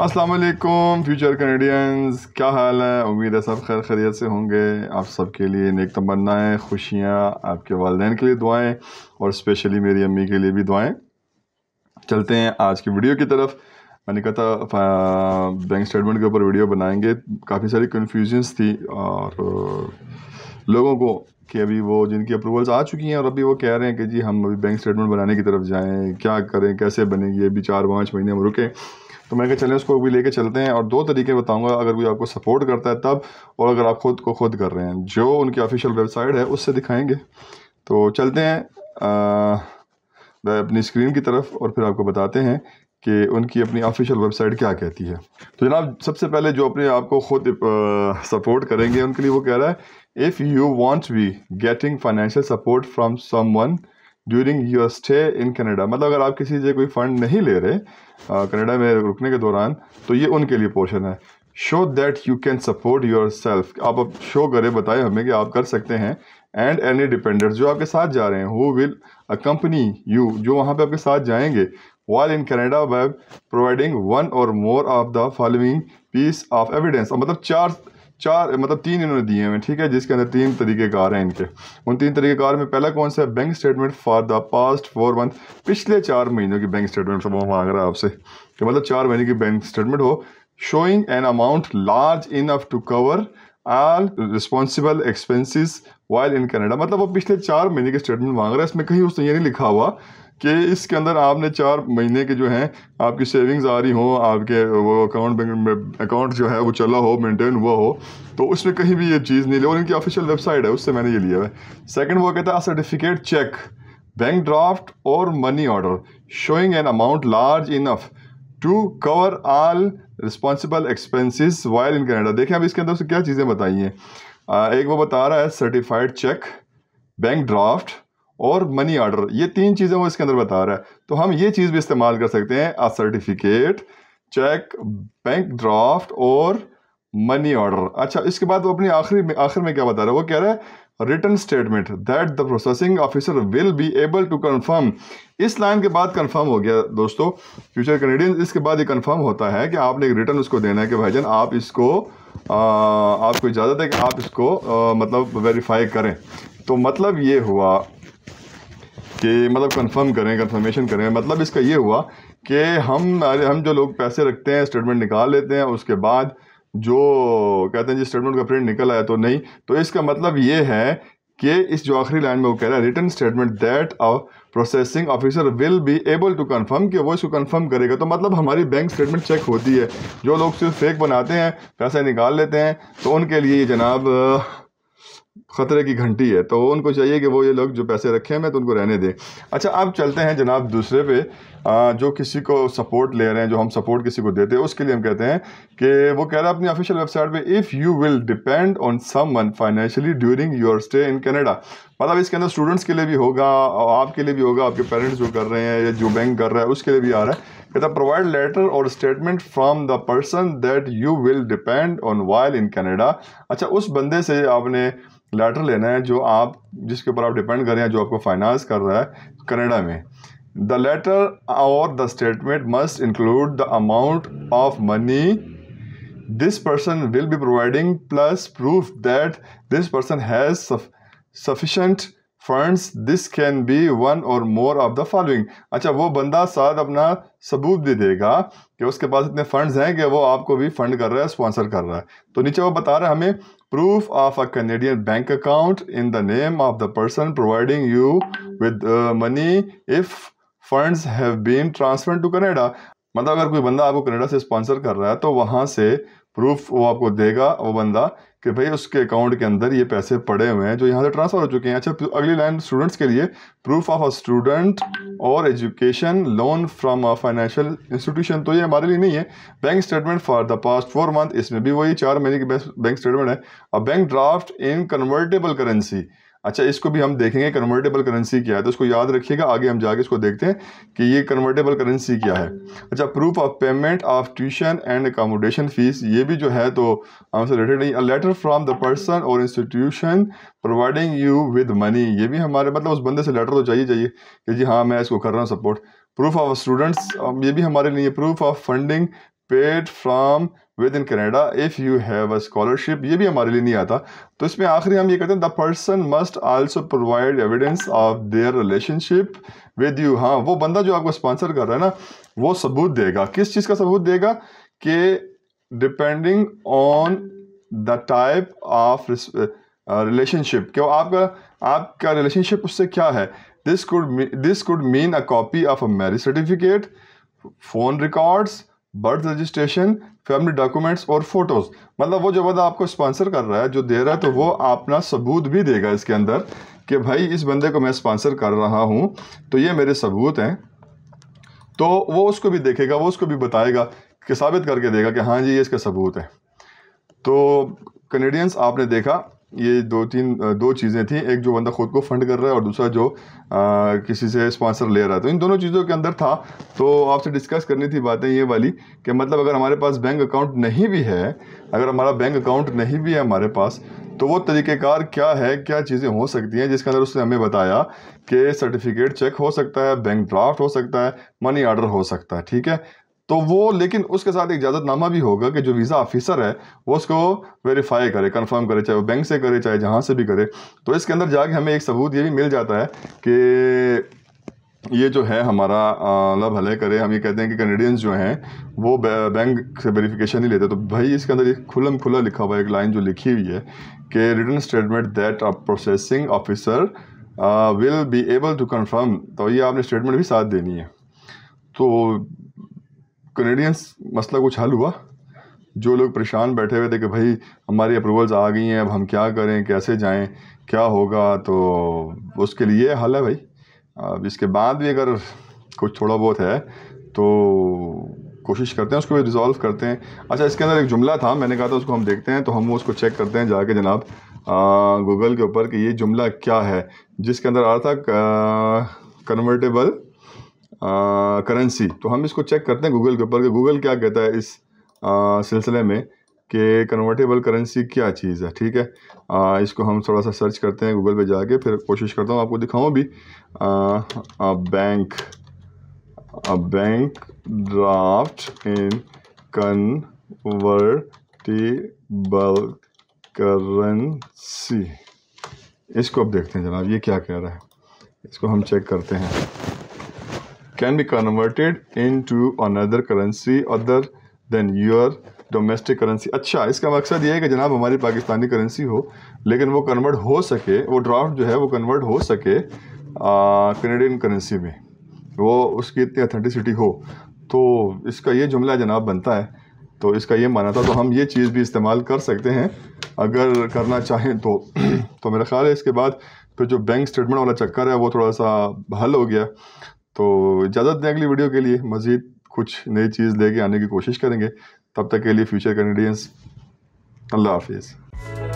अस्सलाम वालेकुम future Canadians क्या हाल है उम्मीद है सब खैर खैरियत से होंगे आप सबके लिए नेक तमन्नाएं खुशियाँ आपके वालदेन के लिए दुआएं और स्पेशली मेरी अम्मी के लिए भी दुआएं चलते हैं आज की वीडियो की तरफ मैंने कहा था बैंक स्टेटमेंट के ऊपर वीडियो बनाएंगे काफ़ी सारी कन्फ्यूजन्स थी और लोगों को कि अभी वो जिनकी अप्रूवल्स आ चुकी हैं और अभी वो कह रहे हैं कि जी हम अभी बैंक स्टेटमेंट बनाने की तरफ जाएं क्या करें कैसे बनेगी अभी चार पाँच महीने हम रुकें तो मैं क्या चलें उसको भी लेके चलते हैं और दो तरीके बताऊंगा अगर कोई आपको सपोर्ट करता है तब और अगर आप खुद को खुद कर रहे हैं जो उनकी ऑफिशियल वेबसाइट है उससे दिखाएंगे तो चलते हैं आ, अपनी स्क्रीन की तरफ और फिर आपको बताते हैं कि उनकी अपनी ऑफिशियल वेबसाइट क्या कहती है तो जनाब सबसे पहले जो अपने आप को खुद सपोर्ट करेंगे उनके लिए वो कह रहा है if you want be getting financial support from someone during your stay in Canada मतलब अगर आप किसी से कोई फ़ंड नहीं ले रहे कनाडा में रुकने के दौरान तो ये उनके लिए पोर्शन है show that you can support yourself आप अब शो करें बताएं हमें कि आप कर सकते हैं एंड एनी डिपेंडेंट जो आपके साथ जा रहे हैं हु विल अकम्पनी यू जो वहाँ पर आपके साथ जाएंगे while in Canada web providing one or more of the following piece of evidence मतलब चार चार मतलब तीन इन्होंने दिए हुए हैं ठीक है जिसके अंदर तीन तरीक़ेकार हैं इनके उन तीन तरीक़ेकार में पहला कौन सा है bank statement for the past four month पिछले चार महीनों की बैंक स्टेटमेंट सब मांग रहा है आपसे कि मतलब चार महीने की बैंक स्टेटमेंट हो showing an amount large enough to cover all responsible expenses while in Canada मतलब वो पिछले चार महीने की स्टेटमेंट मांग रहा है इसमें कहीं उसने ये नहीं लिखा हुआ कि इसके अंदर आपने चार महीने के जो हैं आपकी सेविंग्स आ रही हो आपके वो अकाउंट बैंक अकाउंट जो है वो चला हो मेंटेन हुआ हो तो उसमें कहीं भी ये चीज़ नहीं ली और इनकी ऑफिशियल वेबसाइट है उससे मैंने ये लिया है सेकंड वो कहता है certificate cheque bank draft or money order showing an amount large enough to cover all responsible expenses while in Canada देखें अब इसके अंदर से क्या चीज़ें बताई हैं एक वो बता रहा है certified cheque bank draft or money order ये तीन चीज़ें वो इसके अंदर बता रहा है तो हम ये चीज़ भी इस्तेमाल कर सकते हैं आ certificate cheque bank draft or money order अच्छा इसके बाद वो अपनी आखिरी में आखिर में क्या बता रहा है वो कह रहा है return statement that the processing officer will be able to confirm इस लाइन के बाद कन्फर्म हो गया दोस्तों फ्यूचर कैनेडियन इसके बाद ये कन्फर्म होता है कि आपने एक रिटर्न उसको देना है कि जान आप इसको आ, आपको इजाज़त है कि आप इसको आ, मतलब वेरीफाई करें तो मतलब ये हुआ कि मतलब कंफर्म करें कंफर्मेशन करें मतलब इसका ये हुआ कि हम हम जो लोग पैसे रखते हैं स्टेटमेंट निकाल लेते हैं उसके बाद जो कहते हैं जी स्टेटमेंट का प्रिंट निकल आया तो नहीं तो इसका मतलब ये है कि इस जो आखिरी लाइन में वो कह रहा है return statement that processing officer will be able to confirm कि वो इसको कंफर्म करेगा तो मतलब हमारी बैंक स्टेटमेंट चेक होती है जो लोग सिर्फ फेक बनाते हैं पैसे निकाल लेते हैं तो उनके लिए जनाब ख़तरे की घंटी है तो उनको चाहिए कि वो ये लोग जो पैसे रखे हैं मैं तो उनको रहने दें अच्छा अब चलते हैं जनाब दूसरे पे आ, जो किसी को सपोर्ट ले रहे हैं जो हम सपोर्ट किसी को देते हैं उसके लिए हम कहते हैं कि वो कह रहा है अपनी ऑफिशियल वेबसाइट पे if you will depend on someone financially during your stay in Canada मतलब इसके अंदर स्टूडेंट्स के लिए भी होगा और आपके लिए भी होगा आपके पेरेंट्स जो कर रहे हैं या जो बैंक कर रहा है उसके लिए भी आ रहा है कहता provide letter or statement from the person that you will depend on while in Canada अच्छा उस बंदे से आपने लेटर लेना है जो आप जिसके ऊपर आप डिपेंड कर रहे हैं जो आपको फाइनेंस कर रहा है कनाडा में the letter or the statement must include the amount of money this person will be providing plus proof that this person has sufficient funds this can be one or more of the following अच्छा वो बंदा साथ अपना सबूत भी देगा कि उसके पास इतने फंड्स हैं कि वो आपको भी फंड कर रहा है स्पॉन्सर कर रहा है तो नीचे वो बता रहा है हमें proof of a Canadian bank account in the name of the person providing you with money if funds have been transfer to Canada मतलब अगर कोई बंदा आपको कनाडा से स्पॉन्सर कर रहा है तो वहाँ से प्रूफ वो आपको देगा वो बंदा कि भाई उसके अकाउंट के अंदर ये पैसे पड़े हुए हैं जो यहाँ से ट्रांसफ़र हो चुके हैं अच्छा तो अगली लाइन स्टूडेंट्स के लिए proof of a student or education loan from a financial institution तो ये हमारे लिए नहीं है bank statement for the past four month इसमें भी वही चार महीने की बैंक स्टेटमेंट है a bank draft in convertible currency अच्छा इसको भी हम देखेंगे कन्वर्टेबल करेंसी क्या है तो इसको याद रखिएगा आगे हम जाके इसको देखते हैं कि ये कन्वर्टेबल करेंसी क्या है अच्छा proof of payment of tuition and accommodation fees ये भी जो है तो हमसे रिलेटेड नहीं letter from the person or institution providing you with money ये भी हमारे मतलब उस बंदे से लेटर तो चाहिए चाहिए कि जी हाँ मैं इसको कर रहा हूँ सपोर्ट प्रूफ ऑफ स्टूडेंट्स ये भी हमारे लिए proof of funding paid from within Canada if you have a scholarship ये भी हमारे लिए नहीं आता तो इसमें आखिरी हम ये करते हैं the person must also provide evidence of their relationship with you हाँ वो बंदा जो आपको स्पॉन्सर कर रहा है ना वो सबूत देगा किस चीज़ का सबूत देगा कि depending on the type of relationship क्यों आपका आपका रिलेशनशिप उससे क्या है this could this could mean a copy of a marriage certificate phone records birth registration family documents or photos मतलब वो जो बंदा आपको स्पॉन्सर कर रहा है जो दे रहा है तो वो अपना सबूत भी देगा इसके अंदर कि भाई इस बंदे को मैं स्पॉन्सर कर रहा हूँ तो ये मेरे सबूत हैं तो वो उसको भी देखेगा वो उसको भी बताएगा कि साबित करके देगा कि हाँ जी ये इसके सबूत हैं तो कनेडियंस आपने देखा ये दो तीन दो चीज़ें थी एक जो बंदा खुद को फंड कर रहा है और दूसरा जो आ, किसी से स्पॉन्सर ले रहा है तो इन दोनों चीज़ों के अंदर था तो आपसे डिस्कस करनी थी बातें ये वाली कि मतलब अगर हमारे पास बैंक अकाउंट नहीं भी है अगर हमारा बैंक अकाउंट नहीं भी है हमारे पास तो वो तरीक़ेकार क्या है क्या चीज़ें हो सकती हैं जिसके अंदर उसने हमें बताया कि सर्टिफिकेट चेक हो सकता है बैंक ड्राफ्ट हो सकता है मनी आर्डर हो सकता है ठीक है तो वो लेकिन उसके साथ एक इजाज़तनामा भी होगा कि जो वीज़ा ऑफिसर है वो उसको वेरीफाई करे कंफर्म करे चाहे वो बैंक से करे चाहे जहाँ से भी करे तो इसके अंदर जाके हमें एक सबूत ये भी मिल जाता है कि ये जो है हमारा लब मतलब भले करे हम ये कहते हैं कि कैनेडियंस जो हैं वो बैंक से वेरिफिकेशन ही लेते तो भाई इसके अंदर एक खुलम खुला लिखा हुआ है एक लाइन जो लिखी हुई है कि return statement that a processing officer will be able to confirm तो ये आपने स्टेटमेंट भी साथ देनी है तो कनेडियंस मसला कुछ हल हुआ जो लोग परेशान बैठे हुए थे कि भाई हमारी अप्रूवल्स आ गई हैं अब हम क्या करें कैसे जाएं क्या होगा तो उसके लिए हल है भाई अब इसके बाद भी अगर कुछ थोड़ा बहुत है तो कोशिश करते हैं उसको भी रिजॉल्व करते हैं अच्छा इसके अंदर एक जुमला था मैंने कहा था उसको हम देखते हैं तो हम उसको चेक करते हैं जाके जनाब गूगल के ऊपर कि ये जुमला क्या है जिसके अंदर आ रहा था कन्वर्टेबल करेंसी तो हम इसको चेक करते हैं गूगल के ऊपर कि गूगल क्या कहता है इस सिलसिले में कि कन्वर्टेबल करेंसी क्या चीज़ है ठीक है आ, इसको हम थोड़ा सा सर्च करते हैं गूगल पे जाके फिर कोशिश करता हूँ आपको दिखाऊँ भी uh, uh, bank uh, bank draft in convertible currency इसको अब देखते हैं जनाब ये क्या कह रहा है इसको हम चेक करते हैं can be converted into another currency other than your domestic currency अच्छा इसका मकसद ये है कि जनाब हमारी पाकिस्तानी करेंसी हो लेकिन वो कन्वर्ट हो सके वो ड्राफ्ट जो है वो कन्वर्ट हो सके कनेडियन करेंसी में वो उसकी इतनी अथेंटिसिटी हो तो इसका ये जुमला जनाब बनता है तो इसका ये माना था तो हम ये चीज़ भी इस्तेमाल कर सकते हैं अगर करना चाहें तो तो मेरा ख्याल है इसके बाद फिर जो बैंक स्टेटमेंट वाला चक्कर है वो थोड़ा सा हल हो गया तो इजाज़त दें अगली वीडियो के लिए मज़ीद कुछ नई चीज़ लेके आने की कोशिश करेंगे तब तक के लिए फ्यूचर कैनेडियंस अल्लाह हाफिज़